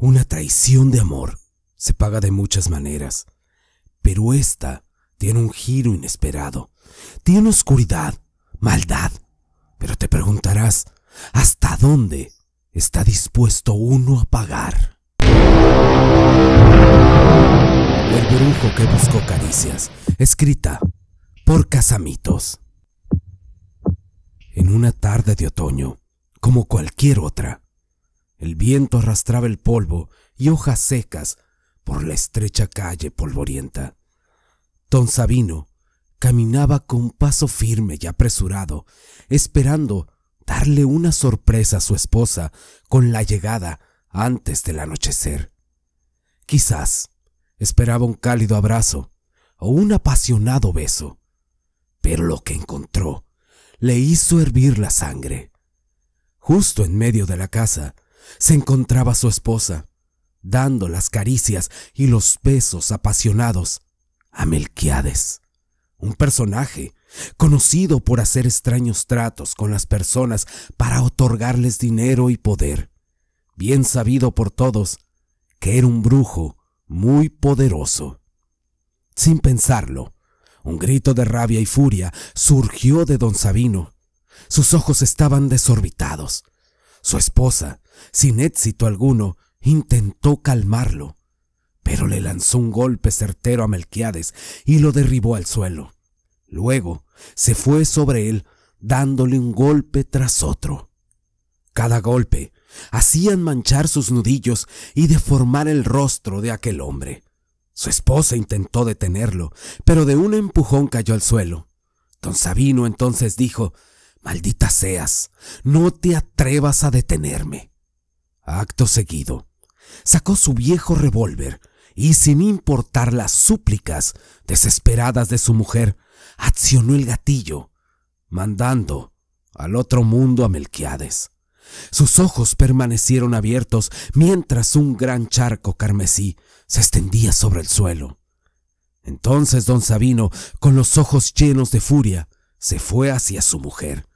Una traición de amor se paga de muchas maneras, pero esta tiene un giro inesperado, tiene oscuridad, maldad. Pero te preguntarás, ¿hasta dónde está dispuesto uno a pagar? El brujo que buscó caricias, escrita por Casamitos. En una tarde de otoño, como cualquier otra, el viento arrastraba el polvo y hojas secas por la estrecha calle polvorienta. Don Sabino caminaba con paso firme y apresurado, esperando darle una sorpresa a su esposa con la llegada antes del anochecer. Quizás esperaba un cálido abrazo o un apasionado beso, pero lo que encontró le hizo hervir la sangre. Justo en medio de la casa se encontraba su esposa, dando las caricias y los besos apasionados a Melquiades, un personaje conocido por hacer extraños tratos con las personas para otorgarles dinero y poder, bien sabido por todos que era un brujo muy poderoso. Sin pensarlo, un grito de rabia y furia surgió de don Sabino. Sus ojos estaban desorbitados. Su esposa sin éxito alguno, intentó calmarlo, pero le lanzó un golpe certero a Melquiades y lo derribó al suelo. Luego se fue sobre él, dándole un golpe tras otro. Cada golpe hacían manchar sus nudillos y deformar el rostro de aquel hombre. Su esposa intentó detenerlo, pero de un empujón cayó al suelo. Don Sabino entonces dijo, Maldita seas, no te atrevas a detenerme. Acto seguido, sacó su viejo revólver y sin importar las súplicas desesperadas de su mujer, accionó el gatillo, mandando al otro mundo a Melquiades. Sus ojos permanecieron abiertos mientras un gran charco carmesí se extendía sobre el suelo. Entonces don Sabino, con los ojos llenos de furia, se fue hacia su mujer.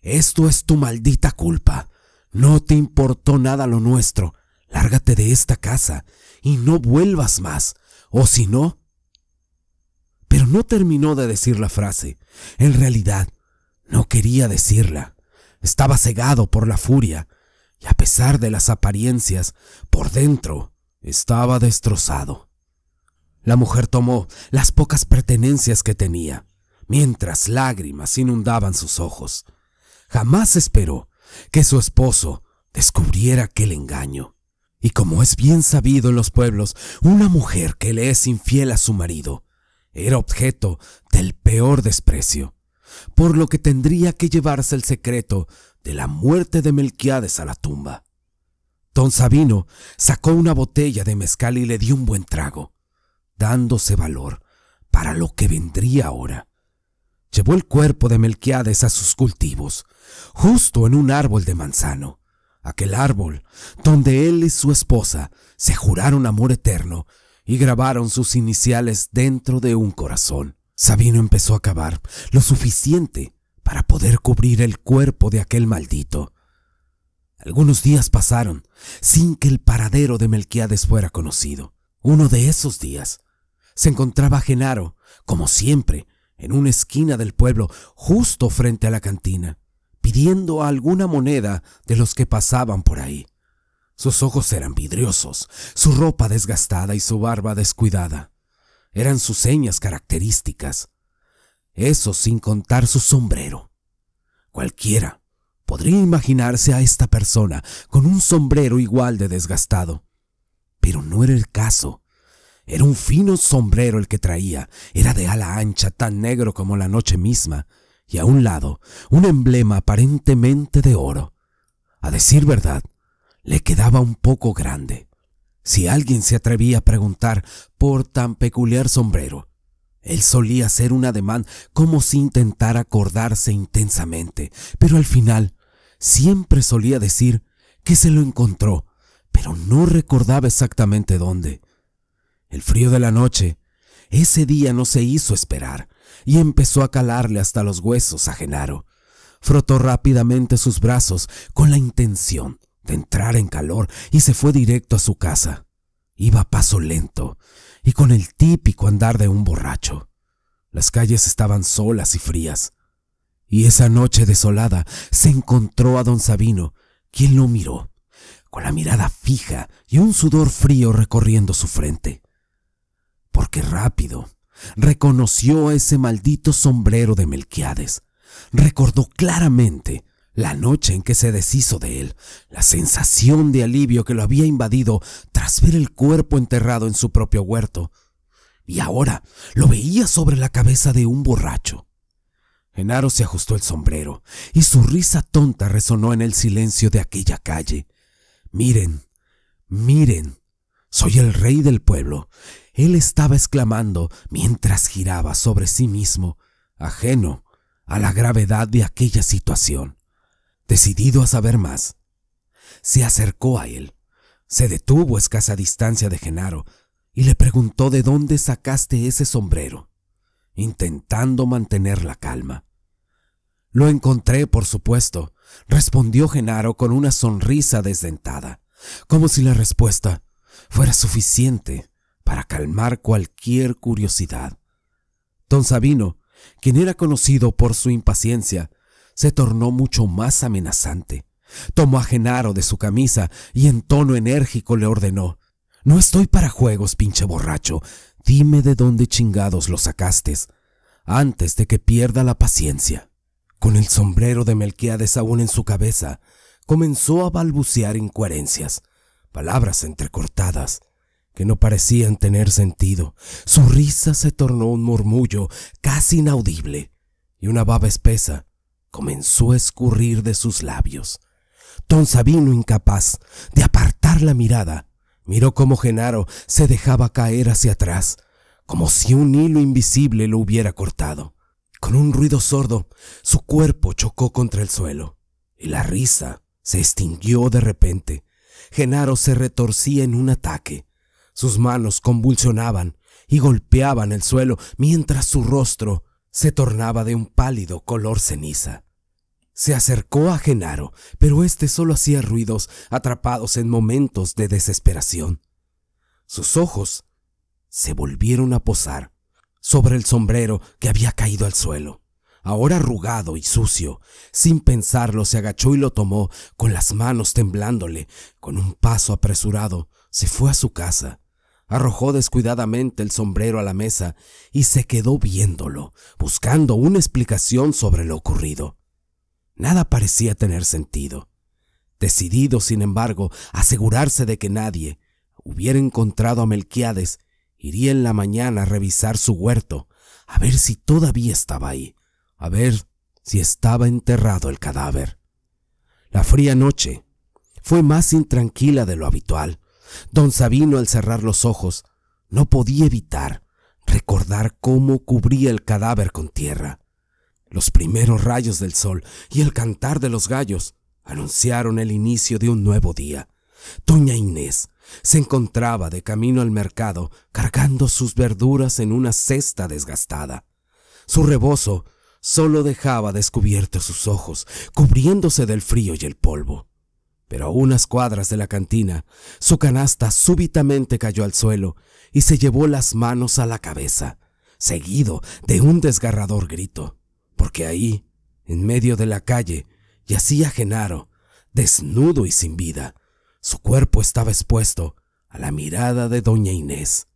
Esto es tu maldita culpa, no te importó nada lo nuestro. Lárgate de esta casa y no vuelvas más. O si no... Pero no terminó de decir la frase. En realidad, no quería decirla. Estaba cegado por la furia y a pesar de las apariencias, por dentro estaba destrozado. La mujer tomó las pocas pertenencias que tenía, mientras lágrimas inundaban sus ojos. Jamás esperó que su esposo descubriera aquel engaño. Y como es bien sabido en los pueblos, una mujer que le es infiel a su marido era objeto del peor desprecio, por lo que tendría que llevarse el secreto de la muerte de Melquiades a la tumba. Don Sabino sacó una botella de mezcal y le dio un buen trago, dándose valor para lo que vendría ahora. Llevó el cuerpo de Melquiades a sus cultivos, justo en un árbol de manzano, aquel árbol donde él y su esposa se juraron amor eterno y grabaron sus iniciales dentro de un corazón. Sabino empezó a cavar lo suficiente para poder cubrir el cuerpo de aquel maldito. Algunos días pasaron sin que el paradero de Melquiades fuera conocido. Uno de esos días se encontraba Genaro, como siempre, en una esquina del pueblo, justo frente a la cantina pidiendo alguna moneda de los que pasaban por ahí. Sus ojos eran vidriosos, su ropa desgastada y su barba descuidada. Eran sus señas características. Eso sin contar su sombrero. Cualquiera podría imaginarse a esta persona con un sombrero igual de desgastado. Pero no era el caso. Era un fino sombrero el que traía, era de ala ancha, tan negro como la noche misma, y a un lado un emblema aparentemente de oro. A decir verdad, le quedaba un poco grande. Si alguien se atrevía a preguntar por tan peculiar sombrero, él solía hacer un ademán como si intentara acordarse intensamente, pero al final siempre solía decir que se lo encontró, pero no recordaba exactamente dónde. El frío de la noche ese día no se hizo esperar y empezó a calarle hasta los huesos a Genaro. Frotó rápidamente sus brazos con la intención de entrar en calor y se fue directo a su casa. Iba a paso lento y con el típico andar de un borracho. Las calles estaban solas y frías. Y esa noche desolada se encontró a don Sabino, quien lo miró, con la mirada fija y un sudor frío recorriendo su frente. Porque rápido reconoció ese maldito sombrero de Melquiades. Recordó claramente la noche en que se deshizo de él, la sensación de alivio que lo había invadido tras ver el cuerpo enterrado en su propio huerto. Y ahora lo veía sobre la cabeza de un borracho. Genaro se ajustó el sombrero y su risa tonta resonó en el silencio de aquella calle. Miren, miren, soy el rey del pueblo. Él estaba exclamando mientras giraba sobre sí mismo, ajeno a la gravedad de aquella situación. Decidido a saber más, se acercó a él, se detuvo a escasa distancia de Genaro y le preguntó de dónde sacaste ese sombrero, intentando mantener la calma. Lo encontré, por supuesto, respondió Genaro con una sonrisa desdentada, como si la respuesta fuera suficiente para calmar cualquier curiosidad. Don Sabino, quien era conocido por su impaciencia, se tornó mucho más amenazante. Tomó a Genaro de su camisa y en tono enérgico le ordenó No estoy para juegos, pinche borracho. Dime de dónde chingados lo sacaste, antes de que pierda la paciencia. Con el sombrero de de aún en su cabeza, comenzó a balbucear incoherencias palabras entrecortadas que no parecían tener sentido. Su risa se tornó un murmullo casi inaudible y una baba espesa comenzó a escurrir de sus labios. Don Sabino, incapaz de apartar la mirada, miró cómo Genaro se dejaba caer hacia atrás, como si un hilo invisible lo hubiera cortado. Con un ruido sordo, su cuerpo chocó contra el suelo y la risa se extinguió de repente Genaro se retorcía en un ataque. Sus manos convulsionaban y golpeaban el suelo mientras su rostro se tornaba de un pálido color ceniza. Se acercó a Genaro, pero éste solo hacía ruidos atrapados en momentos de desesperación. Sus ojos se volvieron a posar sobre el sombrero que había caído al suelo ahora arrugado y sucio. Sin pensarlo, se agachó y lo tomó, con las manos temblándole. Con un paso apresurado, se fue a su casa. Arrojó descuidadamente el sombrero a la mesa y se quedó viéndolo, buscando una explicación sobre lo ocurrido. Nada parecía tener sentido. Decidido, sin embargo, a asegurarse de que nadie hubiera encontrado a Melquiades, iría en la mañana a revisar su huerto, a ver si todavía estaba ahí a ver si estaba enterrado el cadáver. La fría noche fue más intranquila de lo habitual. Don Sabino al cerrar los ojos no podía evitar recordar cómo cubría el cadáver con tierra. Los primeros rayos del sol y el cantar de los gallos anunciaron el inicio de un nuevo día. Doña Inés se encontraba de camino al mercado cargando sus verduras en una cesta desgastada. Su rebozo solo dejaba descubiertos sus ojos, cubriéndose del frío y el polvo. Pero a unas cuadras de la cantina, su canasta súbitamente cayó al suelo y se llevó las manos a la cabeza, seguido de un desgarrador grito, porque ahí, en medio de la calle, yacía Genaro, desnudo y sin vida. Su cuerpo estaba expuesto a la mirada de doña Inés.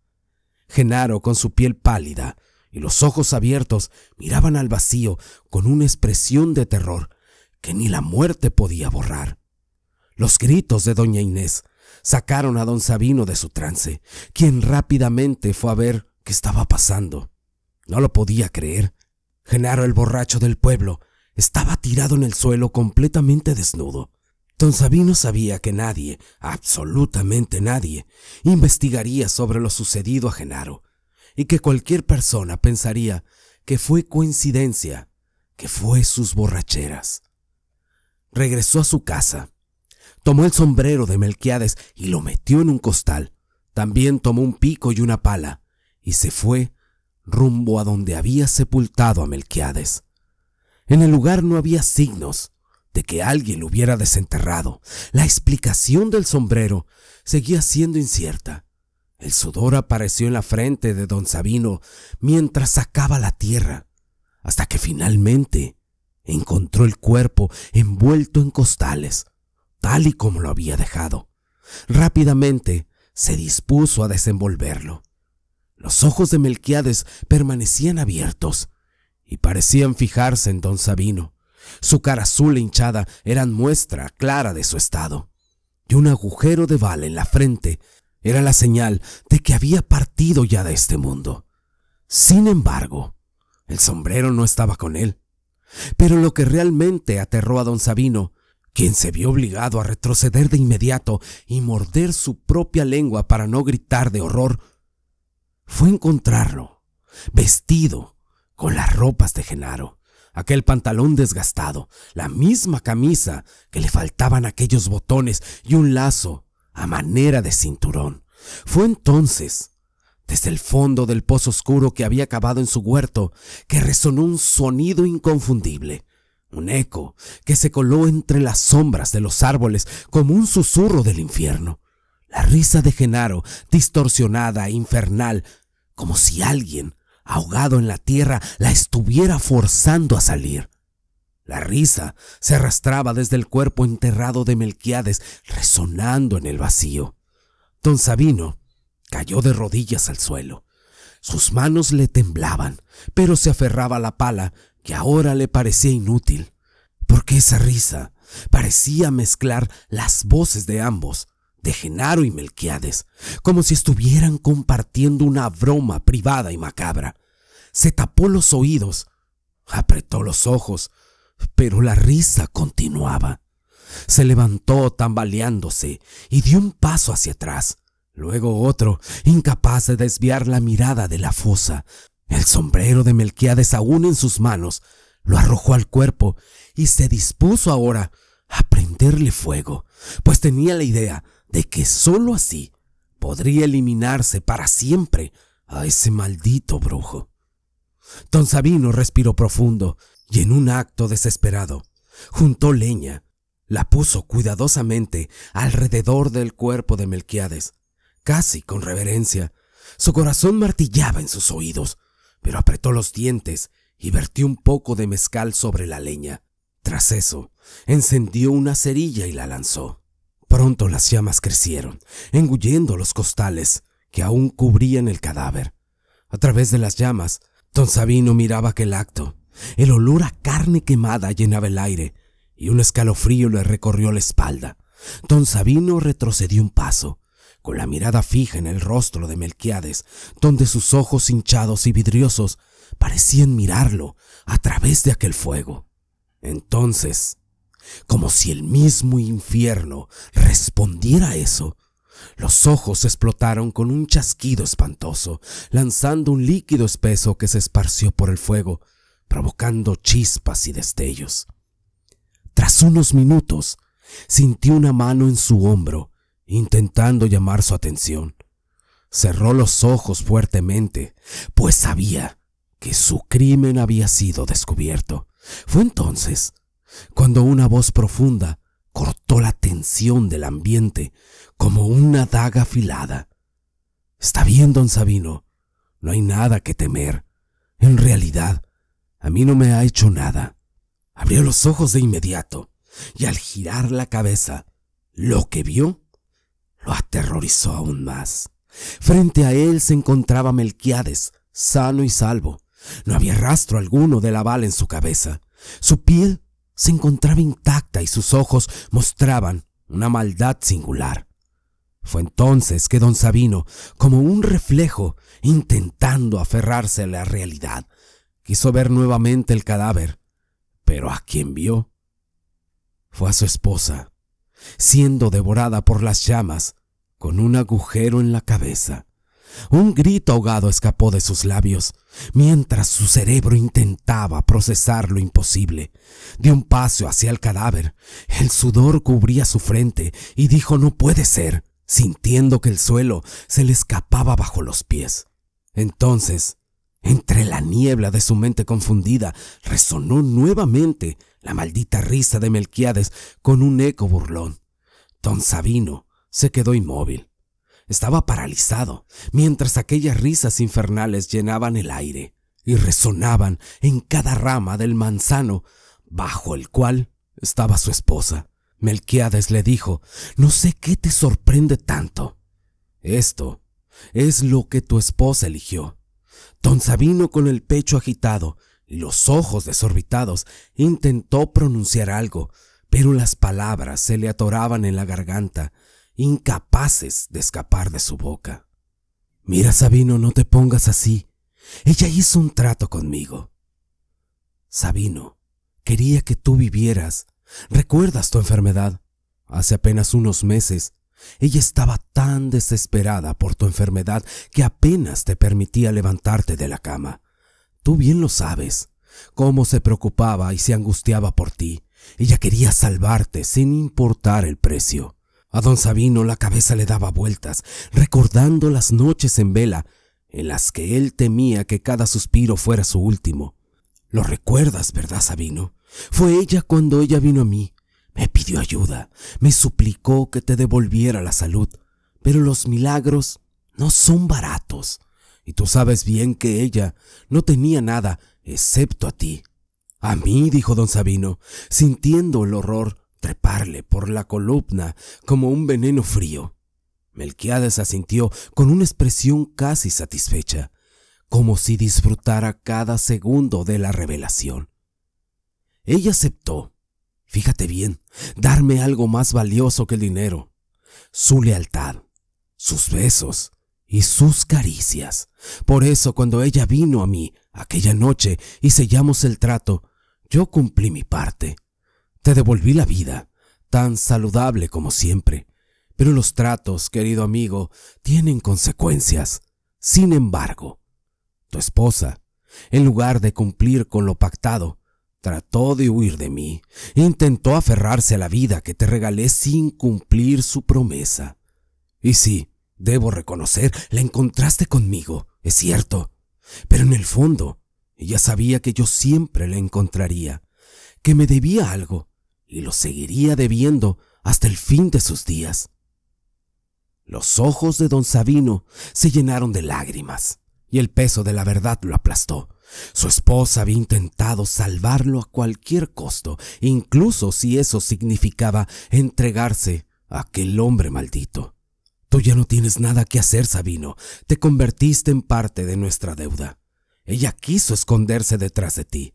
Genaro, con su piel pálida, y los ojos abiertos miraban al vacío con una expresión de terror que ni la muerte podía borrar. Los gritos de doña Inés sacaron a don Sabino de su trance, quien rápidamente fue a ver qué estaba pasando. No lo podía creer. Genaro el borracho del pueblo estaba tirado en el suelo completamente desnudo. Don Sabino sabía que nadie, absolutamente nadie, investigaría sobre lo sucedido a Genaro, y que cualquier persona pensaría que fue coincidencia, que fue sus borracheras. Regresó a su casa, tomó el sombrero de Melquiades y lo metió en un costal. También tomó un pico y una pala y se fue rumbo a donde había sepultado a Melquiades. En el lugar no había signos de que alguien lo hubiera desenterrado. La explicación del sombrero seguía siendo incierta. El sudor apareció en la frente de don Sabino mientras sacaba la tierra, hasta que finalmente encontró el cuerpo envuelto en costales, tal y como lo había dejado. Rápidamente se dispuso a desenvolverlo. Los ojos de Melquiades permanecían abiertos y parecían fijarse en don Sabino. Su cara azul e hinchada eran muestra clara de su estado, y un agujero de bala en la frente era la señal de que había partido ya de este mundo. Sin embargo, el sombrero no estaba con él. Pero lo que realmente aterró a don Sabino, quien se vio obligado a retroceder de inmediato y morder su propia lengua para no gritar de horror, fue encontrarlo, vestido con las ropas de Genaro, aquel pantalón desgastado, la misma camisa que le faltaban aquellos botones y un lazo a manera de cinturón. Fue entonces, desde el fondo del pozo oscuro que había cavado en su huerto, que resonó un sonido inconfundible, un eco que se coló entre las sombras de los árboles como un susurro del infierno. La risa de Genaro, distorsionada, infernal, como si alguien, ahogado en la tierra, la estuviera forzando a salir. La risa se arrastraba desde el cuerpo enterrado de Melquiades, resonando en el vacío. Don Sabino cayó de rodillas al suelo. Sus manos le temblaban, pero se aferraba a la pala, que ahora le parecía inútil, porque esa risa parecía mezclar las voces de ambos, de Genaro y Melquiades, como si estuvieran compartiendo una broma privada y macabra. Se tapó los oídos, apretó los ojos, pero la risa continuaba. Se levantó tambaleándose y dio un paso hacia atrás, luego otro, incapaz de desviar la mirada de la fosa. El sombrero de Melquiades aún en sus manos, lo arrojó al cuerpo y se dispuso ahora a prenderle fuego, pues tenía la idea de que sólo así podría eliminarse para siempre a ese maldito brujo. Don Sabino respiró profundo y en un acto desesperado, juntó leña, la puso cuidadosamente alrededor del cuerpo de Melquiades, casi con reverencia. Su corazón martillaba en sus oídos, pero apretó los dientes y vertió un poco de mezcal sobre la leña. Tras eso, encendió una cerilla y la lanzó. Pronto las llamas crecieron, engullendo los costales que aún cubrían el cadáver. A través de las llamas, Don Sabino miraba aquel acto el olor a carne quemada llenaba el aire y un escalofrío le recorrió la espalda. Don Sabino retrocedió un paso, con la mirada fija en el rostro de Melquiades, donde sus ojos hinchados y vidriosos parecían mirarlo a través de aquel fuego. Entonces, como si el mismo infierno respondiera a eso, los ojos explotaron con un chasquido espantoso, lanzando un líquido espeso que se esparció por el fuego provocando chispas y destellos. Tras unos minutos, sintió una mano en su hombro, intentando llamar su atención. Cerró los ojos fuertemente, pues sabía que su crimen había sido descubierto. Fue entonces cuando una voz profunda cortó la tensión del ambiente como una daga afilada. Está bien, don Sabino, no hay nada que temer. En realidad, a mí no me ha hecho nada. Abrió los ojos de inmediato y al girar la cabeza, lo que vio lo aterrorizó aún más. Frente a él se encontraba Melquiades, sano y salvo. No había rastro alguno de la bala en su cabeza. Su piel se encontraba intacta y sus ojos mostraban una maldad singular. Fue entonces que don Sabino, como un reflejo, intentando aferrarse a la realidad, Quiso ver nuevamente el cadáver, pero a quién vio fue a su esposa, siendo devorada por las llamas con un agujero en la cabeza. Un grito ahogado escapó de sus labios, mientras su cerebro intentaba procesar lo imposible. Dio un paso hacia el cadáver. El sudor cubría su frente y dijo no puede ser, sintiendo que el suelo se le escapaba bajo los pies. Entonces, entre la niebla de su mente confundida resonó nuevamente la maldita risa de Melquiades con un eco burlón. Don Sabino se quedó inmóvil. Estaba paralizado, mientras aquellas risas infernales llenaban el aire y resonaban en cada rama del manzano bajo el cual estaba su esposa. Melquiades le dijo, no sé qué te sorprende tanto. Esto es lo que tu esposa eligió. Don Sabino, con el pecho agitado y los ojos desorbitados, intentó pronunciar algo, pero las palabras se le atoraban en la garganta, incapaces de escapar de su boca. Mira, Sabino, no te pongas así. Ella hizo un trato conmigo. Sabino, quería que tú vivieras. Recuerdas tu enfermedad. Hace apenas unos meses ella estaba tan desesperada por tu enfermedad que apenas te permitía levantarte de la cama. Tú bien lo sabes, cómo se preocupaba y se angustiaba por ti. Ella quería salvarte sin importar el precio. A don Sabino la cabeza le daba vueltas, recordando las noches en vela, en las que él temía que cada suspiro fuera su último. Lo recuerdas, ¿verdad, Sabino? Fue ella cuando ella vino a mí, me pidió ayuda, me suplicó que te devolviera la salud, pero los milagros no son baratos, y tú sabes bien que ella no tenía nada excepto a ti. A mí, dijo don Sabino, sintiendo el horror treparle por la columna como un veneno frío. Melquiades asintió con una expresión casi satisfecha, como si disfrutara cada segundo de la revelación. Ella aceptó fíjate bien, darme algo más valioso que el dinero, su lealtad, sus besos y sus caricias. Por eso cuando ella vino a mí aquella noche y sellamos el trato, yo cumplí mi parte. Te devolví la vida, tan saludable como siempre. Pero los tratos, querido amigo, tienen consecuencias. Sin embargo, tu esposa, en lugar de cumplir con lo pactado, Trató de huir de mí, intentó aferrarse a la vida que te regalé sin cumplir su promesa. Y sí, debo reconocer, la encontraste conmigo, es cierto, pero en el fondo ella sabía que yo siempre la encontraría, que me debía algo y lo seguiría debiendo hasta el fin de sus días. Los ojos de don Sabino se llenaron de lágrimas y el peso de la verdad lo aplastó. Su esposa había intentado salvarlo a cualquier costo, incluso si eso significaba entregarse a aquel hombre maldito. Tú ya no tienes nada que hacer, Sabino. Te convertiste en parte de nuestra deuda. Ella quiso esconderse detrás de ti,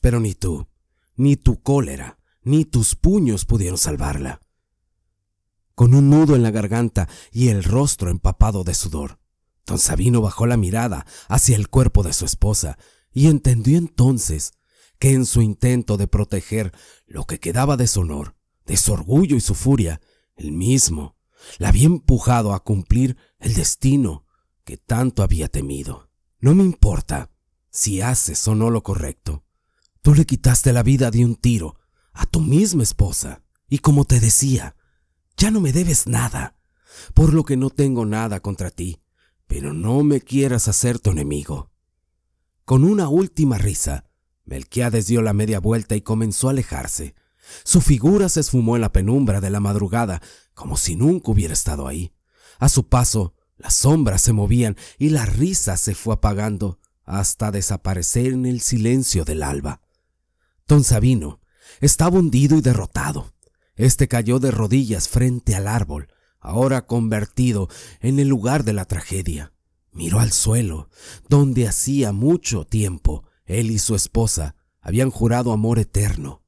pero ni tú, ni tu cólera, ni tus puños pudieron salvarla. Con un nudo en la garganta y el rostro empapado de sudor, Don Sabino bajó la mirada hacia el cuerpo de su esposa y entendió entonces que en su intento de proteger lo que quedaba de su honor, de su orgullo y su furia, él mismo la había empujado a cumplir el destino que tanto había temido. No me importa si haces o no lo correcto. Tú le quitaste la vida de un tiro a tu misma esposa y como te decía, ya no me debes nada, por lo que no tengo nada contra ti pero no me quieras hacer tu enemigo. Con una última risa, Melquiades dio la media vuelta y comenzó a alejarse. Su figura se esfumó en la penumbra de la madrugada, como si nunca hubiera estado ahí. A su paso, las sombras se movían y la risa se fue apagando hasta desaparecer en el silencio del alba. Don Sabino estaba hundido y derrotado. Este cayó de rodillas frente al árbol, ahora convertido en el lugar de la tragedia. Miró al suelo, donde hacía mucho tiempo él y su esposa habían jurado amor eterno.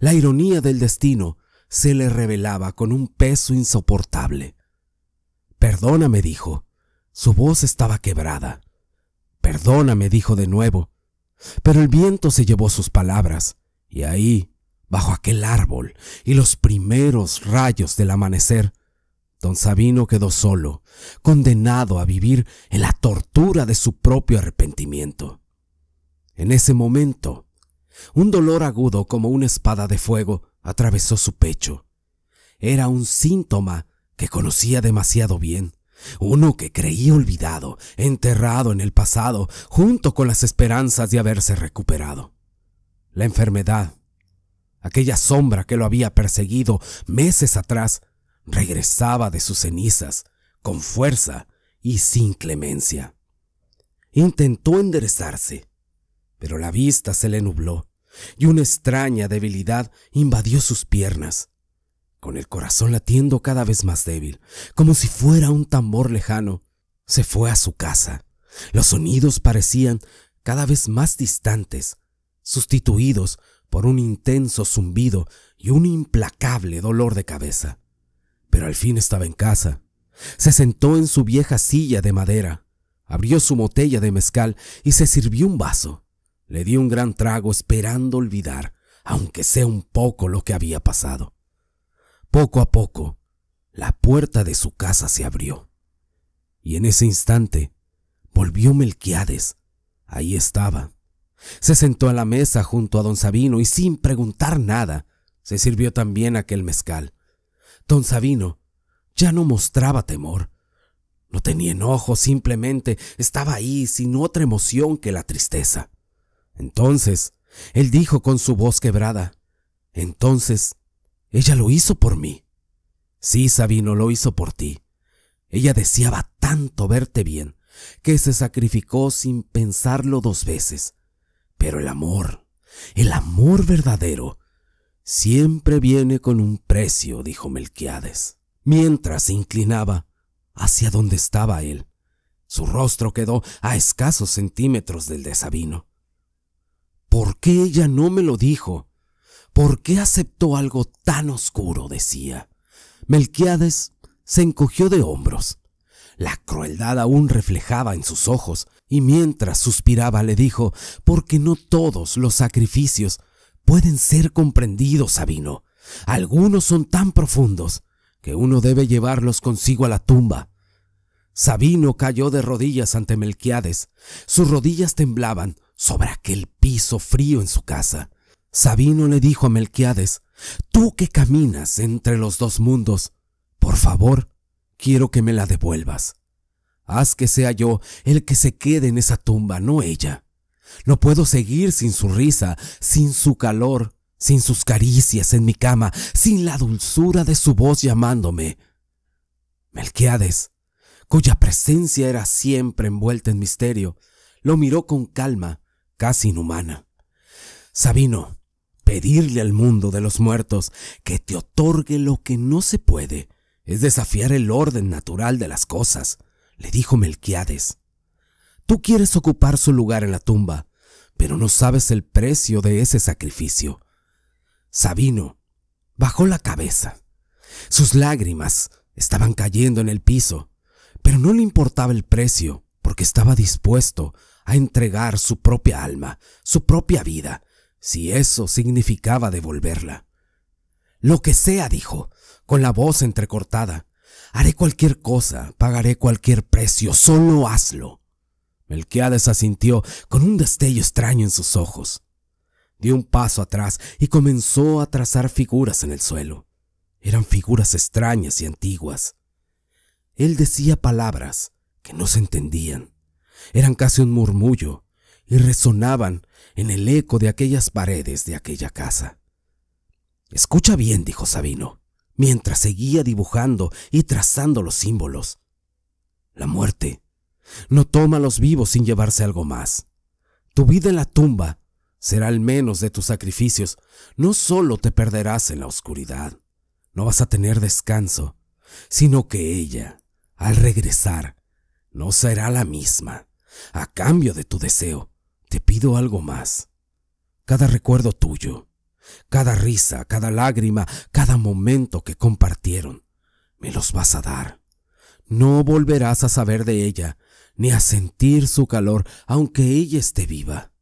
La ironía del destino se le revelaba con un peso insoportable. Perdóname, dijo. Su voz estaba quebrada. Perdóname, dijo de nuevo. Pero el viento se llevó sus palabras, y ahí, bajo aquel árbol y los primeros rayos del amanecer, Don Sabino quedó solo, condenado a vivir en la tortura de su propio arrepentimiento. En ese momento, un dolor agudo como una espada de fuego atravesó su pecho. Era un síntoma que conocía demasiado bien, uno que creía olvidado, enterrado en el pasado, junto con las esperanzas de haberse recuperado. La enfermedad, aquella sombra que lo había perseguido meses atrás, regresaba de sus cenizas con fuerza y sin clemencia. Intentó enderezarse, pero la vista se le nubló y una extraña debilidad invadió sus piernas, con el corazón latiendo cada vez más débil, como si fuera un tambor lejano. Se fue a su casa. Los sonidos parecían cada vez más distantes, sustituidos por un intenso zumbido y un implacable dolor de cabeza pero al fin estaba en casa. Se sentó en su vieja silla de madera, abrió su botella de mezcal y se sirvió un vaso. Le dio un gran trago esperando olvidar, aunque sea un poco, lo que había pasado. Poco a poco, la puerta de su casa se abrió. Y en ese instante, volvió Melquiades. Ahí estaba. Se sentó a la mesa junto a don Sabino y sin preguntar nada, se sirvió también aquel mezcal. Don Sabino ya no mostraba temor. No tenía enojo, simplemente estaba ahí sin otra emoción que la tristeza. Entonces, él dijo con su voz quebrada, entonces, ella lo hizo por mí. Sí, Sabino, lo hizo por ti. Ella deseaba tanto verte bien, que se sacrificó sin pensarlo dos veces. Pero el amor, el amor verdadero, Siempre viene con un precio, dijo Melquiades, mientras se inclinaba hacia donde estaba él. Su rostro quedó a escasos centímetros del de Sabino. ¿Por qué ella no me lo dijo? ¿Por qué aceptó algo tan oscuro? decía. Melquiades se encogió de hombros. La crueldad aún reflejaba en sus ojos, y mientras suspiraba le dijo, porque no todos los sacrificios pueden ser comprendidos, Sabino. Algunos son tan profundos que uno debe llevarlos consigo a la tumba. Sabino cayó de rodillas ante Melquiades. Sus rodillas temblaban sobre aquel piso frío en su casa. Sabino le dijo a Melquiades, Tú que caminas entre los dos mundos, por favor, quiero que me la devuelvas. Haz que sea yo el que se quede en esa tumba, no ella. No puedo seguir sin su risa, sin su calor, sin sus caricias en mi cama, sin la dulzura de su voz llamándome. Melquiades, cuya presencia era siempre envuelta en misterio, lo miró con calma, casi inhumana. Sabino, pedirle al mundo de los muertos que te otorgue lo que no se puede es desafiar el orden natural de las cosas, le dijo Melquiades. Tú quieres ocupar su lugar en la tumba, pero no sabes el precio de ese sacrificio. Sabino bajó la cabeza. Sus lágrimas estaban cayendo en el piso, pero no le importaba el precio porque estaba dispuesto a entregar su propia alma, su propia vida, si eso significaba devolverla. Lo que sea, dijo, con la voz entrecortada. Haré cualquier cosa, pagaré cualquier precio, solo hazlo. Melquiades asintió con un destello extraño en sus ojos. Dio un paso atrás y comenzó a trazar figuras en el suelo. Eran figuras extrañas y antiguas. Él decía palabras que no se entendían. Eran casi un murmullo y resonaban en el eco de aquellas paredes de aquella casa. Escucha bien, dijo Sabino, mientras seguía dibujando y trazando los símbolos. La muerte no toma los vivos sin llevarse algo más. Tu vida en la tumba será el menos de tus sacrificios. No solo te perderás en la oscuridad, no vas a tener descanso, sino que ella, al regresar, no será la misma. A cambio de tu deseo, te pido algo más. Cada recuerdo tuyo, cada risa, cada lágrima, cada momento que compartieron, me los vas a dar. No volverás a saber de ella, ni a sentir su calor, aunque ella esté viva.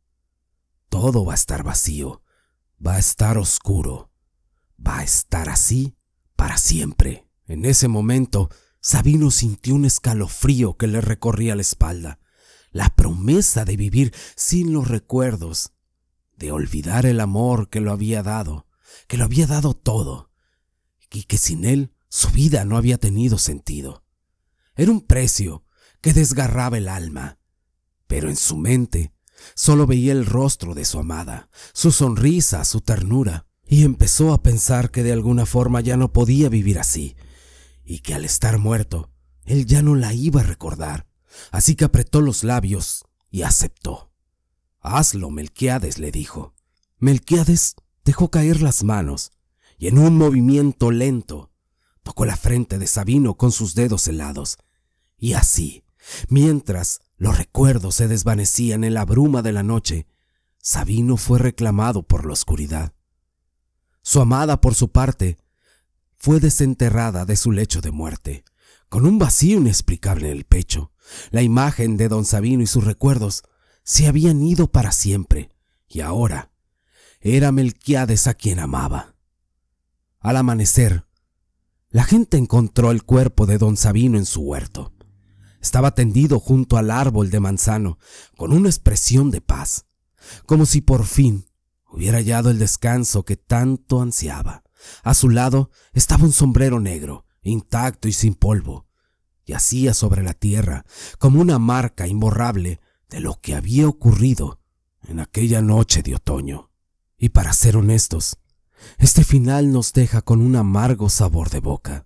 Todo va a estar vacío, va a estar oscuro, va a estar así para siempre. En ese momento, Sabino sintió un escalofrío que le recorría la espalda. La promesa de vivir sin los recuerdos, de olvidar el amor que lo había dado, que lo había dado todo, y que sin él su vida no había tenido sentido. Era un precio que desgarraba el alma, pero en su mente solo veía el rostro de su amada, su sonrisa, su ternura, y empezó a pensar que de alguna forma ya no podía vivir así, y que al estar muerto, él ya no la iba a recordar, así que apretó los labios y aceptó. Hazlo, Melquiades, le dijo. Melquiades dejó caer las manos y en un movimiento lento tocó la frente de Sabino con sus dedos helados, y así Mientras los recuerdos se desvanecían en la bruma de la noche, Sabino fue reclamado por la oscuridad. Su amada, por su parte, fue desenterrada de su lecho de muerte, con un vacío inexplicable en el pecho. La imagen de don Sabino y sus recuerdos se habían ido para siempre, y ahora era Melquiades a quien amaba. Al amanecer, la gente encontró el cuerpo de don Sabino en su huerto. Estaba tendido junto al árbol de manzano, con una expresión de paz, como si por fin hubiera hallado el descanso que tanto ansiaba. A su lado estaba un sombrero negro, intacto y sin polvo. Yacía sobre la tierra como una marca imborrable de lo que había ocurrido en aquella noche de otoño. Y para ser honestos, este final nos deja con un amargo sabor de boca.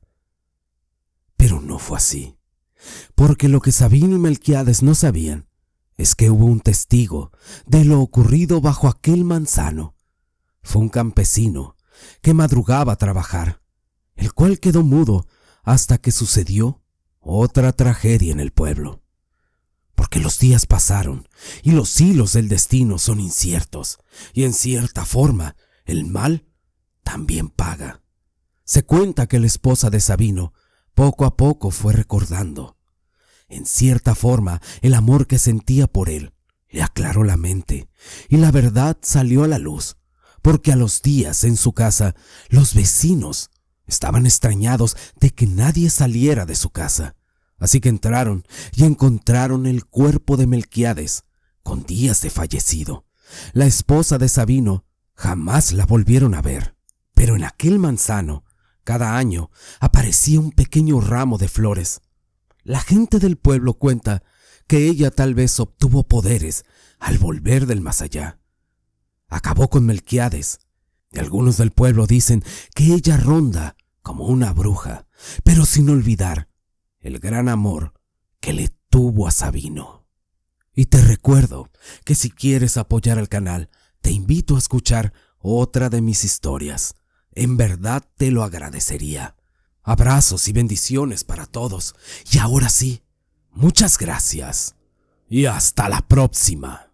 Pero no fue así. Porque lo que Sabino y Melquiades no sabían es que hubo un testigo de lo ocurrido bajo aquel manzano. Fue un campesino que madrugaba a trabajar, el cual quedó mudo hasta que sucedió otra tragedia en el pueblo. Porque los días pasaron y los hilos del destino son inciertos, y en cierta forma el mal también paga. Se cuenta que la esposa de Sabino poco a poco fue recordando. En cierta forma, el amor que sentía por él le aclaró la mente y la verdad salió a la luz, porque a los días en su casa los vecinos estaban extrañados de que nadie saliera de su casa. Así que entraron y encontraron el cuerpo de Melquiades, con días de fallecido. La esposa de Sabino jamás la volvieron a ver, pero en aquel manzano cada año aparecía un pequeño ramo de flores. La gente del pueblo cuenta que ella tal vez obtuvo poderes al volver del más allá. Acabó con Melquiades. Y algunos del pueblo dicen que ella ronda como una bruja, pero sin olvidar el gran amor que le tuvo a Sabino. Y te recuerdo que si quieres apoyar al canal, te invito a escuchar otra de mis historias en verdad te lo agradecería. Abrazos y bendiciones para todos. Y ahora sí, muchas gracias. Y hasta la próxima.